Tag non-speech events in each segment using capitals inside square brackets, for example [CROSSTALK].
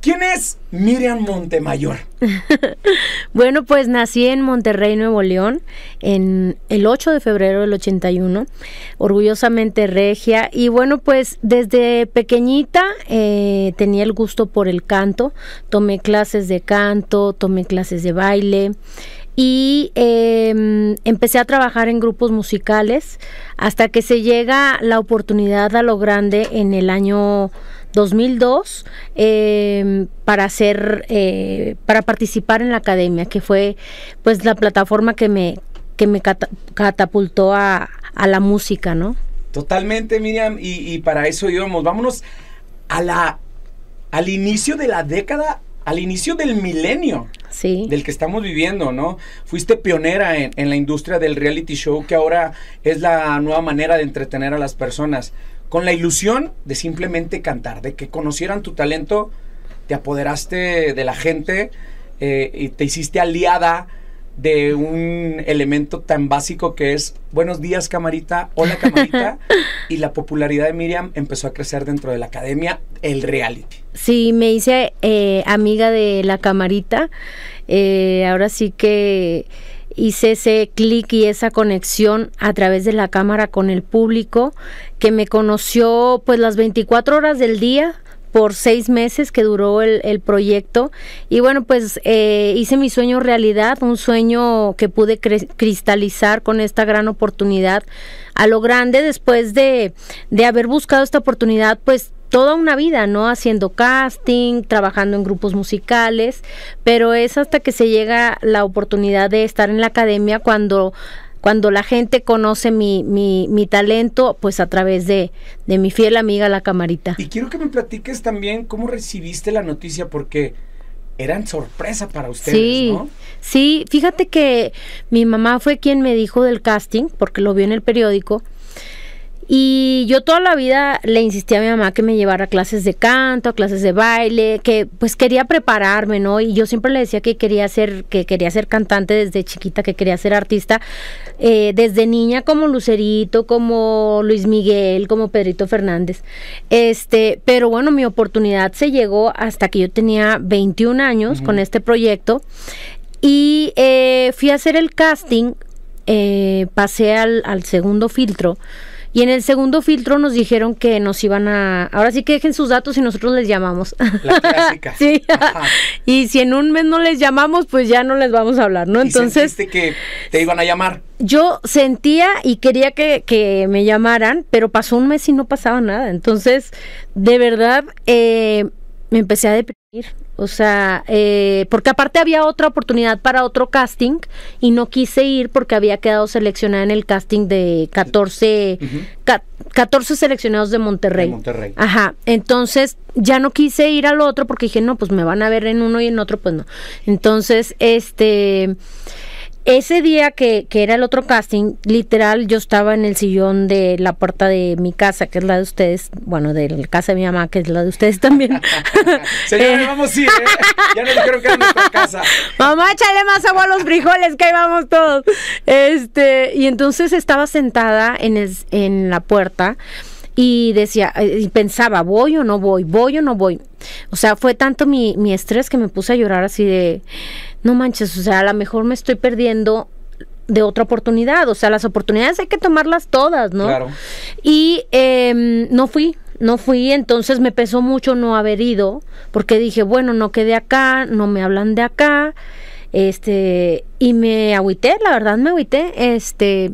¿Quién es Miriam Montemayor? [LAUGHS] bueno, pues nací en Monterrey, Nuevo León, en el 8 de febrero del 81, orgullosamente regia. Y bueno, pues desde pequeñita eh, tenía el gusto por el canto, tomé clases de canto, tomé clases de baile y em, empecé a trabajar en grupos musicales hasta que se llega la oportunidad a lo grande en el año 2002 em, para hacer eh, para participar en la academia que fue pues la plataforma que me que me catapultó a, a la música no totalmente Miriam y, para eso íbamos vámonos a la al inicio de la década al inicio del milenio sí. del que estamos viviendo, ¿no? Fuiste pionera en, en, la industria del reality show, que ahora es la nueva manera de entretener a las personas con la ilusión de simplemente cantar, de que conocieran tu talento, te apoderaste de la gente eh, y te hiciste aliada de un elemento tan básico que es buenos días camarita, hola camarita, [LAUGHS] y la popularidad de Miriam empezó a crecer dentro de la academia, el reality. Sí, me hice eh, amiga de la camarita, eh, ahora sí que hice ese clic y esa conexión a través de la cámara con el público que me conoció pues las 24 horas del día por seis meses que duró el, proyecto y bueno pues eh, hice mi sueño realidad un sueño que pude cristalizar con esta gran oportunidad a lo grande después de, de haber buscado esta oportunidad pues toda una vida, ¿no? Haciendo casting, trabajando en grupos musicales, pero es hasta que se llega la oportunidad de estar en la academia cuando cuando la gente conoce mi, mi, talento, pues a través de, mi fiel amiga la camarita. Y quiero que me platiques también cómo recibiste la noticia, porque eran sorpresa para ustedes, sí, Sí, fíjate que mi mamá fue quien me dijo del casting, porque lo vio en el periódico, y yo toda la vida le insistí a mi mamá que me llevara a clases de canto, a clases de baile, que pues quería prepararme, ¿no? Y yo siempre le decía que quería ser, que quería ser cantante desde chiquita, que quería ser artista, eh, desde niña como Lucerito, como Luis Miguel, como Pedrito Fernández. Este, pero bueno, mi oportunidad se llegó hasta que yo tenía 21 años con este proyecto. Y eh, fui a hacer el casting, eh, pasé al segundo filtro y en el segundo filtro nos dijeron que nos iban a. Ahora sí que dejen sus datos y nosotros les llamamos. La [LAUGHS] clásica. sí. Y si en un mes no les llamamos, pues ya no les vamos a hablar, ¿no? ¿Y Entonces. que te iban a llamar? Yo sentía y quería que, me llamaran, pero pasó un mes y no pasaba nada. Entonces, de verdad, eh, me empecé a deprimir. O sea, eh, porque aparte había otra oportunidad para otro casting y no quise ir porque había quedado seleccionada en el casting de 14, 14 seleccionados de Monterrey. de Monterrey. Ajá, entonces ya no quise ir al otro porque dije, no, pues me van a ver en uno y en otro, pues no. Entonces, este ese día que, que, era el otro casting, literal, yo estaba en el sillón de la puerta de mi casa, que es la de ustedes, bueno, de la casa de mi mamá, que es la de ustedes también. [LAUGHS] Señores, eh, vamos a ir, ¿eh? Ya no que nuestra casa. [LAUGHS] Mamá, échale más agua a los frijoles, que ahí vamos todos. Este, y entonces estaba sentada en, el, en la puerta y decía, y pensaba, ¿voy o no voy? ¿Voy o no voy? O sea, fue tanto mi, mi estrés que me puse a llorar así de no manches, o sea, a lo mejor me estoy perdiendo de otra oportunidad, o sea, las oportunidades hay que tomarlas todas, ¿no? Claro. Y em, no fui, no fui, entonces me pesó mucho no haber ido, porque dije, bueno, no quedé acá, no me hablan de acá, este, y me agüité, la verdad me agüité, este,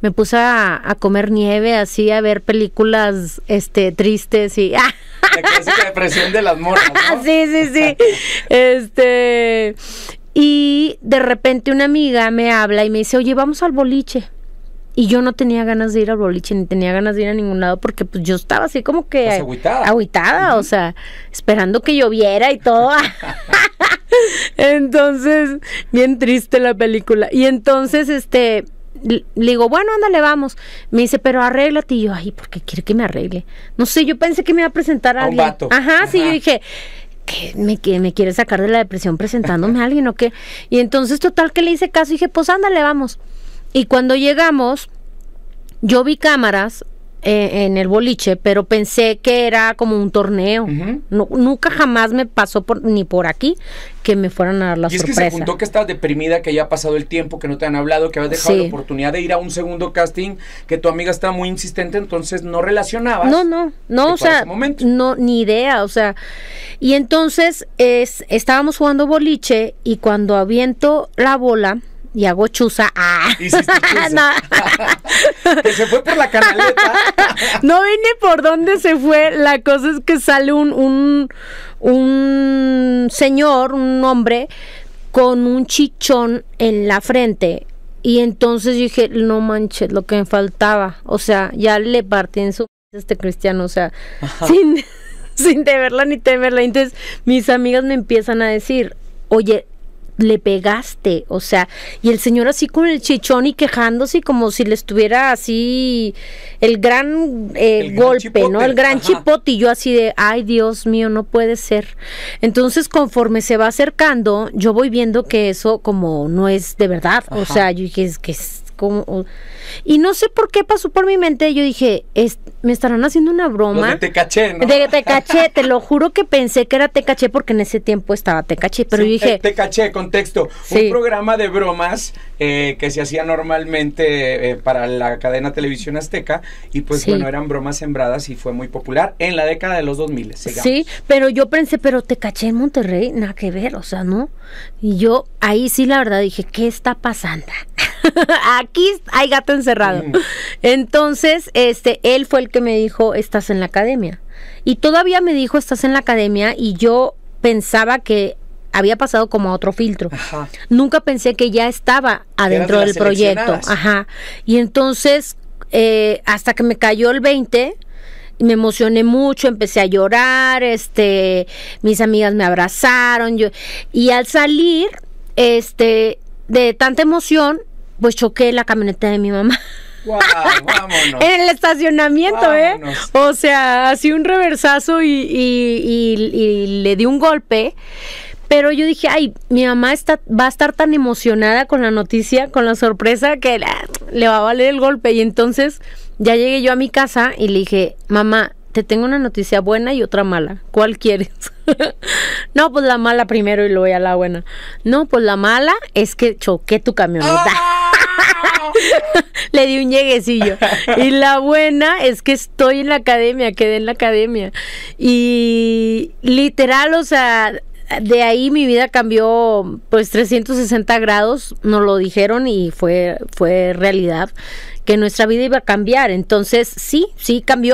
me puse a, comer nieve, así, a ver películas, este, tristes y... [LAUGHS] depresión de las morras, ¿no? [LAUGHS] Sí, sí, sí, [LAUGHS] este, y de repente una amiga me habla y me dice, oye, vamos al boliche. Y yo no tenía ganas de ir al boliche, ni tenía ganas de ir a ningún lado, porque pues yo estaba así como que... Pues, aguitada, agüitada. o sea, esperando que lloviera y todo. [LAUGHS] entonces, bien triste la película. Y entonces, este, le digo, bueno, ándale, vamos. Me dice, pero arréglate. Y yo, ay, ¿por qué quiere que me arregle? No sé, yo pensé que me iba a presentar a, alguien. Ajá, sí, yo dije, que me, me quiere sacar de la depresión presentándome a alguien o qué. Y entonces, total, que le hice caso y dije, pues ándale, vamos. Y cuando llegamos, yo vi cámaras eh, en el boliche, pero pensé que era como un torneo. nunca jamás me pasó por, ni por aquí que me fueran a dar la y es que se juntó que estás deprimida, que ya ha pasado el tiempo, que no te han hablado, que habías dejado la oportunidad de ir a un segundo casting, que tu amiga está muy insistente, entonces no relacionabas. No, no, no, o sea, no, ni idea, o sea. Y entonces es, estábamos jugando boliche y cuando aviento la bola, y hago chuza. Ah. [LAUGHS] No. [LAUGHS] que se fue por la canaleta. [LAUGHS] no vine por dónde se fue. La cosa es que sale un, un, señor, un hombre, con un chichón en la frente. Y entonces dije, no manches, lo que me faltaba. O sea, ya le partí en su este cristiano, o sea, sin, sin temerla ni temerla. Entonces mis amigas me empiezan a decir, oye, le pegaste, o sea, y el señor así con el chichón y quejándose como si le estuviera así el gran eh, golpe, ¿no? El gran chipot y yo así de, ay Dios mío, no puede ser. Entonces conforme se va acercando, yo voy viendo que eso como no es de verdad, o sea, yo dije, es que es y no sé por qué pasó por mi mente, yo dije, me estarán haciendo una broma. De te caché, ¿no? De te te lo juro que pensé que era te caché porque en ese tiempo estaba te caché, pero yo dije... Eh, te caché, contexto. Un programa de bromas eh, que se hacía normalmente eh, para la cadena televisión azteca y pues bueno, eran bromas sembradas y fue muy popular en la década de los 2000. Sí, pero yo pensé, pero te caché en Monterrey, nada que ver, o sea, ¿no? Y yo ahí sí la verdad dije, ¿qué está pasando? [LAUGHS] Aquí hay gato encerrado. Mm. Entonces, este, él fue el que me dijo, estás en la academia. Y todavía me dijo, estás en la academia y yo pensaba que había pasado como otro filtro. Nunca pensé que ya estaba adentro del proyecto. Ajá. Y entonces, eh, hasta que me cayó el 20, me emocioné mucho, empecé a llorar, este, mis amigas me abrazaron, yo, y al salir, este, de tanta emoción, pues choqué la camioneta de mi mamá. [LAUGHS] en el estacionamiento, ¿eh? O sea, así un reversazo y, le di un golpe. Pero yo dije, ay, mi mamá está, va a estar tan emocionada con la noticia, con la sorpresa, que le va a valer el golpe. Y entonces ya llegué yo a mi casa y le dije, mamá, te tengo una noticia buena y otra mala. ¿Cuál quieres? [LAUGHS] no, pues la mala primero y luego ya la buena. No, pues la mala es que choqué tu camioneta. ¡Ah! [LAUGHS] Le di un lleguecillo. Y la buena es que estoy en la academia, quedé en la academia. Y literal, o sea, de ahí mi vida cambió pues 360 grados, nos lo dijeron y fue, fue realidad que nuestra vida iba a cambiar. Entonces, sí, sí cambió.